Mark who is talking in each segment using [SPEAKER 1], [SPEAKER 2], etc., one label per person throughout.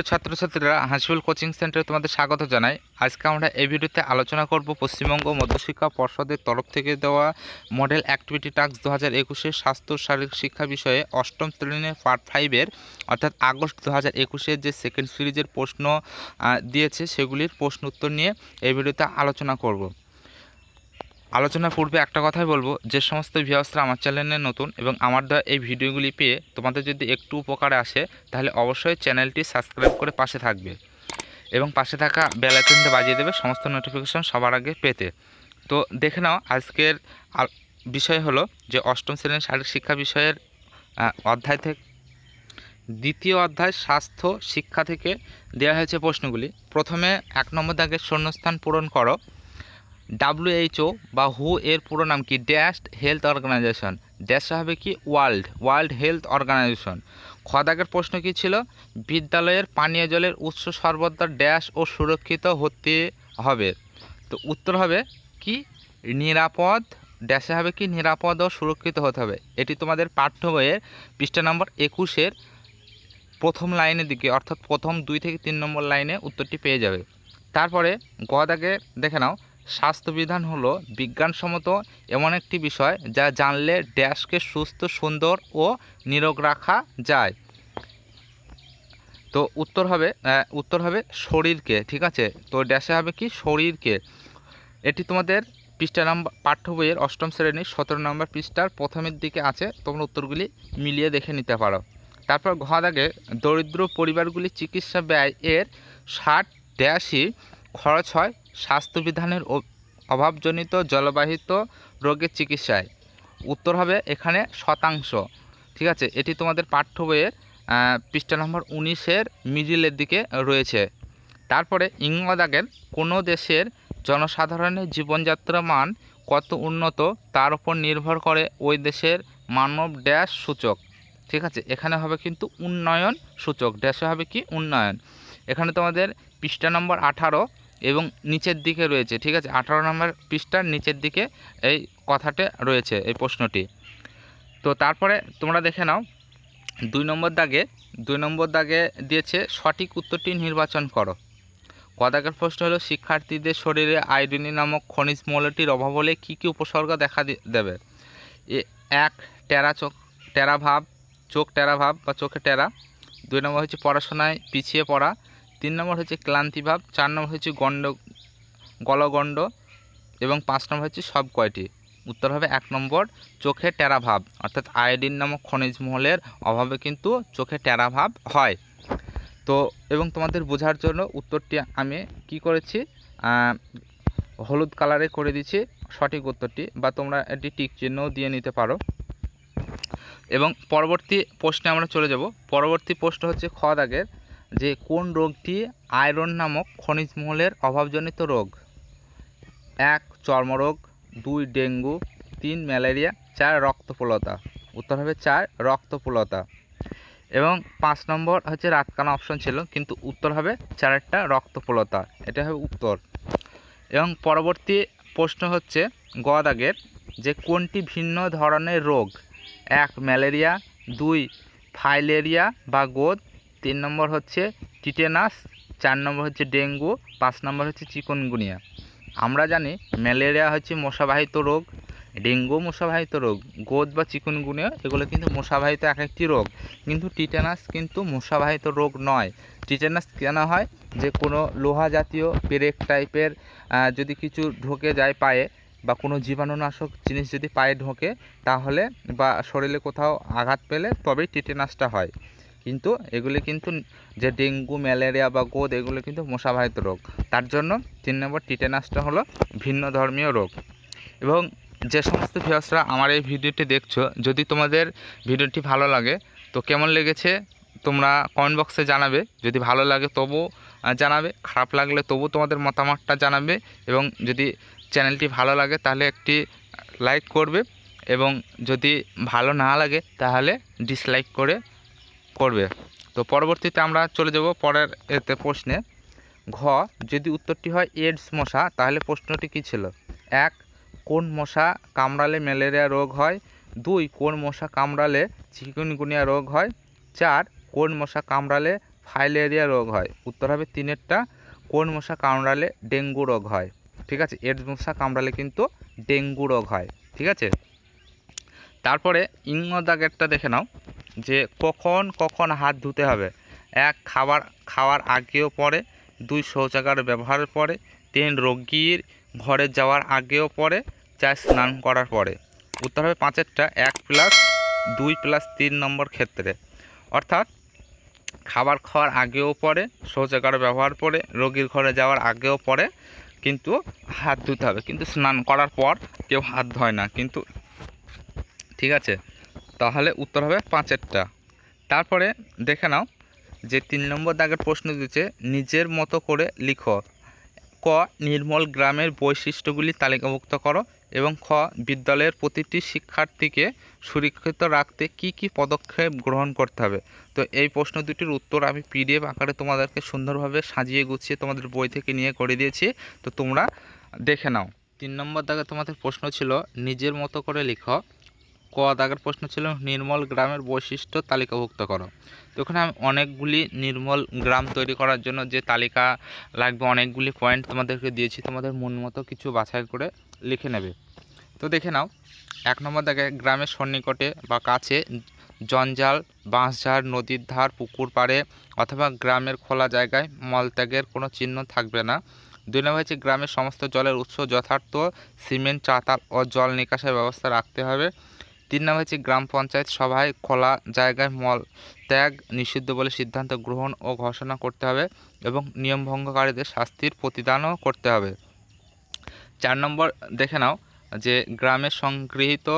[SPEAKER 1] প্রিয় ছাত্রছাত্রীরা হাসিউল কোচিং সেন্টারে তোমাদের স্বাগত জানাই আজকে আমরা এই ভিডিওতে আলোচনা করব পশ্চিমবঙ্গ মধ্যশিক্ষা পর্ষদের তরফ থেকে দেওয়া মডেল অ্যাক্টিভিটি টাস্ক দু হাজার একুশের স্বাস্থ্য শারীরিক শিক্ষা বিষয়ে অষ্টম শ্রেণীর পার্ট ফাইভের অর্থাৎ আগস্ট দু হাজার একুশের যে সেকেন্ড সিরিজের প্রশ্ন দিয়েছে সেগুলির প্রশ্ন উত্তর নিয়ে এই ভিডিওতে আলোচনা করব আলোচনা পূর্বে একটা কথাই বলবো যে সমস্ত ভিউয়ার্সরা আমার চ্যানেলে নতুন এবং আমার দ্বারা এই ভিডিওগুলি পেয়ে তোমাদের যদি একটু উপকারে আসে তাহলে অবশ্যই চ্যানেলটি সাবস্ক্রাইব করে পাশে থাকবে এবং পাশে থাকা বেলাইকনটা বাজিয়ে দেবে সমস্ত নোটিফিকেশন সবার আগে পেতে তো দেখে নাও আজকের বিষয় হলো যে অষ্টম শ্রেণীর শারীরিক শিক্ষা বিষয়ের অধ্যায় থেকে দ্বিতীয় অধ্যায় স্বাস্থ্য শিক্ষা থেকে দেওয়া হয়েছে প্রশ্নগুলি প্রথমে এক নম্বর দাগে শূন্যস্থান পূরণ করো ডাব্লিউএইচও বা হু এর পুরো নাম কি ড্যাশ হেলথ অর্গানাইজেশন ড্যাশ হবে কি ওয়ার্ল্ড ওয়ার্ল্ড হেলথ অর্গানাইজেশন খদাগের প্রশ্ন কি ছিল বিদ্যালয়ের পানীয় জলের উৎস সর্বদা ড্যাশ ও সুরক্ষিত হতে হবে তো উত্তর হবে কি নিরাপদ ড্যাশে হবে কি নিরাপদ ও সুরক্ষিত হতে হবে এটি তোমাদের পাঠ্য বইয়ের পৃষ্ঠা নম্বর একুশের প্রথম লাইনের দিকে অর্থাৎ প্রথম দুই থেকে তিন নম্বর লাইনে উত্তরটি পেয়ে যাবে তারপরে গদাগে দেখে নাও স্বাস্থ্যবিধান হলো বিজ্ঞানসম্মত এমন একটি বিষয় যা জানলে ড্যাশকে সুস্থ সুন্দর ও নিরোগ রাখা যায় তো উত্তর হবে উত্তর হবে শরীরকে ঠিক আছে তো ড্যাশে হবে কি শরীরকে এটি তোমাদের পৃষ্ঠা নাম্বার পাঠ্য বইয়ের অষ্টম শ্রেণীর সতেরো নম্বর পৃষ্ঠার প্রথমের দিকে আছে তোমরা উত্তরগুলি মিলিয়ে দেখে নিতে পারো তারপর ঘর আগে দরিদ্র পরিবারগুলি চিকিৎসা ব্যয় এর ষাট ড্যাশই খরচ হয় স্বাস্থ্যবিধানের অভাবজনিত জলবাহিত রোগের চিকিৎসায় উত্তর হবে এখানে শতাংশ ঠিক আছে এটি তোমাদের পাঠ্য বইয়ের পৃষ্ঠা নম্বর উনিশের মিডিলের দিকে রয়েছে তারপরে ইংলাদাগের কোনো দেশের জনসাধারণের জীবনযাত্রার মান কত উন্নত তার উপর নির্ভর করে ওই দেশের মানব ড্যাশ সূচক ঠিক আছে এখানে হবে কিন্তু উন্নয়ন সূচক ড্যাশে হবে কি উন্নয়ন এখানে তোমাদের পৃষ্ঠা নম্বর আঠারো এবং নিচের দিকে রয়েছে ঠিক আছে আঠারো নম্বর পৃষ্ঠার নিচের দিকে এই কথাটি রয়েছে এই প্রশ্নটি তো তারপরে তোমরা দেখে নাও দুই নম্বর দাগে দুই নম্বর দাগে দিয়েছে সঠিক উত্তরটি নির্বাচন করো কদাকের প্রশ্ন হলো শিক্ষার্থীদের শরীরে আইডিনি নামক খনিজ মৌলটির অভাব হলে কী কী উপসর্গ দেখা দেবে এক টেরা চোখ টেরা ভাব চোখ টেরা ভাব বা চোখে টেরা দুই নম্বর হচ্ছে পড়াশোনায় পিছিয়ে পড়া তিন নম্বর হচ্ছে ক্লান্তিভাব চার নম্বর হচ্ছে গণ্ড গলগণ্ড এবং পাঁচ নম্বর হচ্ছে সব কয়টি উত্তর হবে এক নম্বর চোখে টেরাভাব অর্থাৎ আয়োডিন নামক খনিজ মহলের অভাবে কিন্তু চোখে টেরাভাব হয় তো এবং তোমাদের বোঝার জন্য উত্তরটি আমি কি করেছি হলুদ কালারে করে দিচ্ছি সঠিক উত্তরটি বা তোমরা এটি টিক চিহ্নও দিয়ে নিতে পারো এবং পরবর্তী প্রশ্নে আমরা চলে যাব পরবর্তী প্রশ্ন হচ্ছে খ দাগের যে কোন রোগটি আয়রন নামক খনিজ মহলের অভাবজনিত রোগ এক চর্মরোগ দুই ডেঙ্গু তিন ম্যালেরিয়া চার রক্তপূলতা উত্তর হবে চার রক্তপূলতা এবং পাঁচ নম্বর হচ্ছে রাতকানা অপশন ছিল কিন্তু উত্তর হবে চারেরটা রক্তপূলতা এটা হবে উত্তর এবং পরবর্তী প্রশ্ন হচ্ছে গদাগের যে কোনটি ভিন্ন ধরনের রোগ এক ম্যালেরিয়া দুই ফাইলেরিয়া বা গোদ তিন নম্বর হচ্ছে টিটেনাস চার নম্বর হচ্ছে ডেঙ্গু পাঁচ নম্বর হচ্ছে চিকনগুনিয়া আমরা জানি ম্যালেরিয়া হচ্ছে মশাবাহিত রোগ ডেঙ্গু মশাবাহিত রোগ গোদ বা চিকুনগুনিয়া এগুলো কিন্তু মশাবাহিত এক একটি রোগ কিন্তু টিটেনাস কিন্তু মশাবাহিত রোগ নয় টিটেনাস কেন হয় যে কোনো লোহা জাতীয় পেরেক টাইপের যদি কিছু ঢোকে যায় পায়ে বা কোনো জীবাণুনাশক জিনিস যদি পায়ে ঢোকে তাহলে বা শরীরে কোথাও আঘাত পেলে তবেই টিটেনাসটা হয় কিন্তু এগুলি কিন্তু যে ডেঙ্গু ম্যালেরিয়া বা গোদ এগুলো কিন্তু মশাবাহিত রোগ তার জন্য তিন নম্বর টিটেনাসটা হলো ভিন্ন ধর্মীয় রোগ এবং যে সমস্ত ভিউসরা আমার এই ভিডিওটি দেখছো যদি তোমাদের ভিডিওটি ভালো লাগে তো কেমন লেগেছে তোমরা কমেন্ট বক্সে জানাবে যদি ভালো লাগে তবু জানাবে খারাপ লাগলে তবু তোমাদের মতামতটা জানাবে এবং যদি চ্যানেলটি ভালো লাগে তাহলে একটি লাইক করবে এবং যদি ভালো না লাগে তাহলে ডিসলাইক করে করবে তো পরবর্তীতে আমরা চলে যাব পরের এতে প্রশ্নে ঘ যদি উত্তরটি হয় এডস মশা তাহলে প্রশ্নটি কী ছিল এক কোন মশা কামড়ালে ম্যালেরিয়া রোগ হয় দুই কোন মশা কামড়ালে চিকুনগুনিয়া রোগ হয় চার কোন মশা কামড়ালে ফাইলেরিয়া রোগ হয় উত্তর হবে তিনেরটা কোন মশা কামড়ালে ডেঙ্গু রোগ হয় ঠিক আছে এডস মশা কামড়ালে কিন্তু ডেঙ্গু রোগ হয় ঠিক আছে তারপরে ইঙ্গ দেখে নাও যে কখন কখন হাত ধুতে হবে এক খাবার খাওয়ার আগেও পরে দুই শৌচাগার ব্যবহারের পরে তিন রোগীর ঘরে যাওয়ার আগেও পরে চার স্নান করার পরে উত্তর হবে পাঁচেরটা এক প্লাস দুই প্লাস তিন নম্বর ক্ষেত্রে অর্থাৎ খাবার খাওয়ার আগেও পরে শৌচাগার ব্যবহার পরে রোগীর ঘরে যাওয়ার আগেও পরে কিন্তু হাত ধুতে হবে কিন্তু স্নান করার পর কেউ হাত ধোয় না কিন্তু ঠিক আছে তাহলে উত্তর হবে পাঁচেরটা তারপরে দেখে নাও যে তিন নম্বর দাগের প্রশ্ন দিচ্ছে নিজের মতো করে লিখো ক নির্মল গ্রামের বৈশিষ্ট্যগুলি তালিকাভুক্ত করো এবং খ বিদ্যালয়ের প্রতিটি শিক্ষার্থীকে সুরক্ষিত রাখতে কি কি পদক্ষেপ গ্রহণ করতে হবে তো এই প্রশ্ন দুটির উত্তর আমি পিডিএফ আকারে তোমাদেরকে সুন্দরভাবে সাজিয়ে গুছিয়ে তোমাদের বই থেকে নিয়ে করে দিয়েছি তো তোমরা দেখে নাও তিন নম্বর দাগে তোমাদের প্রশ্ন ছিল নিজের মতো করে লিখো ক দাগের প্রশ্ন ছিল নির্মল গ্রামের বৈশিষ্ট্য তালিকাভুক্ত করো তো ওখানে আমি অনেকগুলি নির্মল গ্রাম তৈরি করার জন্য যে তালিকা লাগবে অনেকগুলি পয়েন্ট তোমাদেরকে দিয়েছি তোমাদের মন মতো কিছু বাছাই করে লিখে নেবে তো দেখে নাও এক নম্বর দাগে গ্রামের সন্নিকটে বা কাছে জঞ্জাল বাঁশঝাড় নদীর ধার পুকুর পাড়ে অথবা গ্রামের খোলা জায়গায় মলত্যাগের কোনো চিহ্ন থাকবে না দুই নম্বর হচ্ছে গ্রামের সমস্ত জলের উৎস যথার্থ সিমেন্ট চাতাল ও জল নিকাশের ব্যবস্থা রাখতে হবে তিন নম্বর হচ্ছে গ্রাম পঞ্চায়েত সভায় খোলা জায়গায় মল ত্যাগ নিষিদ্ধ বলে সিদ্ধান্ত গ্রহণ ও ঘোষণা করতে হবে এবং নিয়মভঙ্গকারীদের শাস্তির প্রতিদানও করতে হবে চার নম্বর দেখে নাও যে গ্রামে সংগৃহীত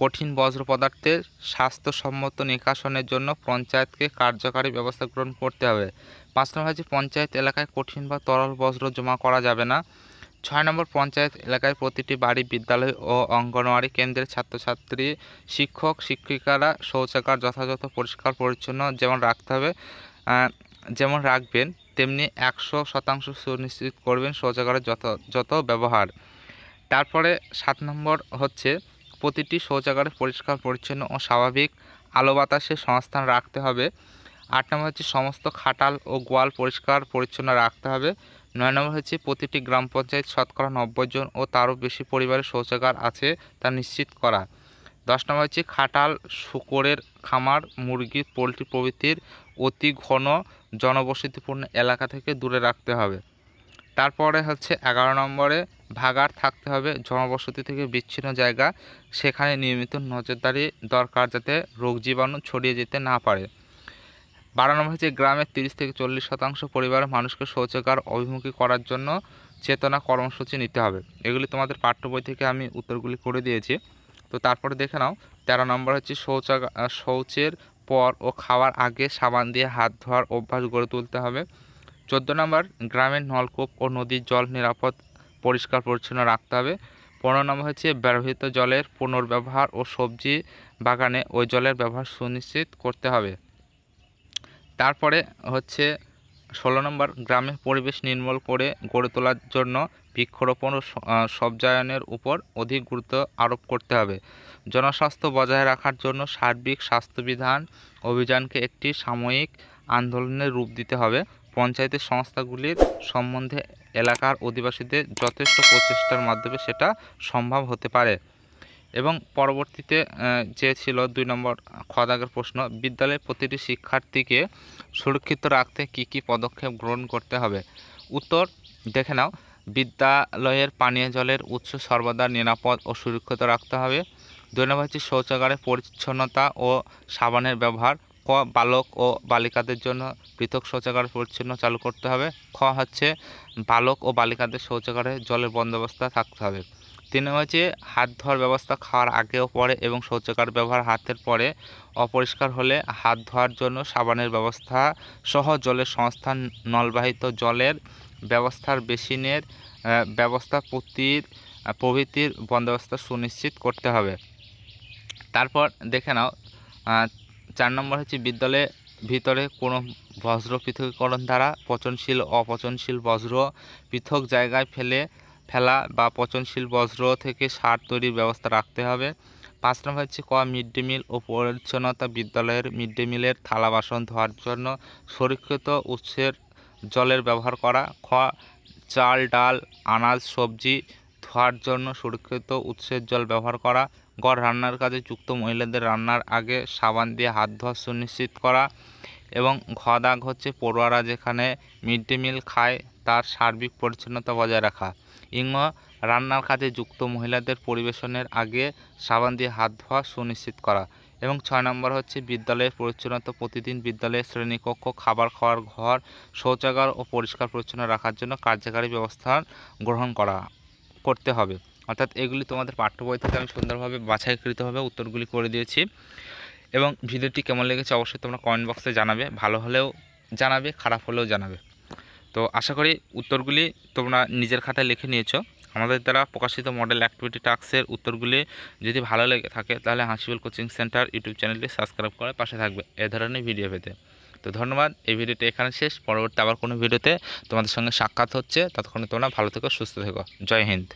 [SPEAKER 1] কঠিন বজ্র পদার্থের স্বাস্থ্যসম্মত নিকাশনের জন্য পঞ্চায়েতকে কার্যকারী ব্যবস্থা গ্রহণ করতে হবে পাঁচ নম্বর হচ্ছে পঞ্চায়েত এলাকায় কঠিন বা তরল বজ্র জমা করা যাবে না ছয় নম্বর পঞ্চায়েত এলাকায় প্রতিটি বাড়ি বিদ্যালয় ও অঙ্গনওয়াড়ি কেন্দ্রের ছাত্রছাত্রী শিক্ষক শিক্ষিকারা শৌচাগার যথাযথ পরিষ্কার পরিচ্ছন্ন যেমন রাখতে হবে যেমন রাখবেন তেমনি একশো শতাংশ সুনিশ্চিত করবেন শৌচাগারের যত ব্যবহার তারপরে সাত নম্বর হচ্ছে প্রতিটি শৌচাগারে পরিষ্কার পরিচ্ছন্ন ও স্বাভাবিক আলো বাতাসে সংস্থান রাখতে হবে আট নম্বর হচ্ছে সমস্ত খাটাল ও গোয়াল পরিষ্কার পরিচ্ছন্ন রাখতে হবে নয় নম্বর হচ্ছে প্রতিটি গ্রাম পঞ্চায়েত শতকরা নব্বই জন ও তারও বেশি পরিবারের শৌচাগার আছে তা নিশ্চিত করা দশ নম্বর হচ্ছে খাটাল শুকরের খামার মুরগি পোলট্রি প্রভৃতির অতি ঘন জনবসতিপূর্ণ এলাকা থেকে দূরে রাখতে হবে তারপরে হচ্ছে এগারো নম্বরে ভাগার থাকতে হবে জনবসতি থেকে বিচ্ছিন্ন জায়গা সেখানে নিয়মিত নজরদারি দরকার যাতে রোগ জীবাণু ছড়িয়ে যেতে না পারে বাড়ানো হয়েছে গ্রামের তিরিশ থেকে চল্লিশ শতাংশ পরিবারের মানুষকে শৌচাগার অভিমুখী করার জন্য চেতনা কর্মসূচি নিতে হবে এগুলি তোমাদের পাঠ্য বই থেকে আমি উত্তরগুলি করে দিয়েছি তো তারপরে দেখে নাও তেরো নম্বর হচ্ছে শৌচাগার শৌচের পর ও খাওয়ার আগে সাবান দিয়ে হাত ধোয়ার অভ্যাস গড়ে তুলতে হবে চোদ্দো নম্বর গ্রামের নলকূপ ও নদীর জল নিরাপদ পরিষ্কার পরিচ্ছন্ন রাখতে হবে পনেরো নম্বর হচ্ছে ব্যবহৃত জলের পুনর্ব্যবহার ও সবজি বাগানে ওই জলের ব্যবহার সুনিশ্চিত করতে হবে তারপরে হচ্ছে ষোলো নম্বর গ্রামে পরিবেশ নির্মল করে গড়ে তোলার জন্য বৃক্ষরোপণ ও সবজায়নের উপর অধিক গুরুত্ব আরোপ করতে হবে জনস্বাস্থ্য বজায় রাখার জন্য সার্বিক স্বাস্থ্যবিধান অভিযানকে একটি সাময়িক আন্দোলনের রূপ দিতে হবে পঞ্চায়েতের সংস্থাগুলির সম্বন্ধে এলাকার অধিবাসীদের যথেষ্ট প্রচেষ্টার মাধ্যমে সেটা সম্ভব হতে পারে এবং পরবর্তীতে যে ছিল দুই নম্বর খদাগের প্রশ্ন বিদ্যালয়ে প্রতিটি শিক্ষার্থীকে সুরক্ষিত রাখতে কি কি পদক্ষেপ গ্রহণ করতে হবে উত্তর দেখে নাও বিদ্যালয়ের পানীয় জলের উৎস সর্বদা নিরাপদ ও সুরক্ষিত রাখতে হবে দুই নম্বর হচ্ছে শৌচাগারে পরিচ্ছন্নতা ও সাবানের ব্যবহার ক বালক ও বালিকাদের জন্য পৃথক শৌচাগার পরিচ্ছন্ন চালু করতে হবে খ হচ্ছে বালক ও বালিকাদের শৌচাগারে জলের বন্দোবস্ত থাকতে হবে তিন নম্বর হচ্ছে হাত ধোয়ার ব্যবস্থা খাওয়ার আগেও পরে এবং শৌচাগার ব্যবহার হাতের পরে অপরিষ্কার হলে হাত ধোয়ার জন্য সাবানের ব্যবস্থা সহ জলের সংস্থান নলবাহিত জলের ব্যবস্থার বেসিনের ব্যবস্থা প্রতির প্রভৃতির বন্দোবস্ত সুনিশ্চিত করতে হবে তারপর দেখে নাও চার নম্বর হচ্ছে বিদ্যালয়ে ভিতরে কোনো বজ্র পৃথকীকরণ দ্বারা পচনশীল অপচনশীল বজ্র পৃথক জায়গায় ফেলে ফেলা বা পচনশীল বজ্র থেকে সার তৈরির ব্যবস্থা রাখতে হবে পাঁচ নম্বর হচ্ছে ক মিড ডে মিল ও পরিচ্ছন্নতা বিদ্যালয়ের মিড ডে মিলের থালা বাসন ধোয়ার জন্য সুরক্ষিত উৎসের জলের ব্যবহার করা খ চাল ডাল আনাজ সবজি ধোয়ার জন্য সুরক্ষিত উৎসের জল ব্যবহার করা গড় রান্নার কাজে যুক্ত মহিলাদের রান্নার আগে সাবান দিয়ে হাত ধোয়া সুনিশ্চিত করা এবং ঘ দাগ হচ্ছে পড়ুয়ারা যেখানে মিড ডে মিল খায় তার সার্বিক পরিচ্ছন্নতা বজায় রাখা ইংম রান্নার কাজে যুক্ত মহিলাদের পরিবেশনের আগে সাবান দিয়ে হাত ধোয়া সুনিশ্চিত করা এবং ছয় নম্বর হচ্ছে বিদ্যালয়ের পরিচ্ছন্নতা প্রতিদিন বিদ্যালয়ের শ্রেণীকক্ষ খাবার খাওয়ার ঘর শৌচাগার ও পরিষ্কার পরিচ্ছন্ন রাখার জন্য কার্যকারী ব্যবস্থা গ্রহণ করা করতে হবে অর্থাৎ এগুলি তোমাদের পাঠ্য বই থেকে আমি সুন্দরভাবে বাছাইকৃতভাবে উত্তরগুলি করে দিয়েছি এবং ভিডিওটি কেমন লেগেছে অবশ্যই তোমরা কমেন্ট বক্সে জানাবে ভালো হলেও জানাবে খারাপ হলেও জানাবে তো আশা করি উত্তরগুলি তোমরা নিজের খাতায় লিখে নিয়েছো আমাদের দ্বারা প্রকাশিত মডেল অ্যাক্টিভিটি টাস্কের উত্তরগুলি যদি ভালো লেগে থাকে তাহলে হাসিবুল কোচিং সেন্টার ইউটিউব চ্যানেলটি সাবস্ক্রাইব করে পাশে থাকবে এ ধরনের ভিডিও পেতে তো ধন্যবাদ এই ভিডিওটি এখানে শেষ পরবর্তী আবার কোনো ভিডিওতে তোমাদের সঙ্গে সাক্ষাৎ হচ্ছে ততক্ষণে তোমরা ভালো থেকো সুস্থ থেকো জয় হিন্দ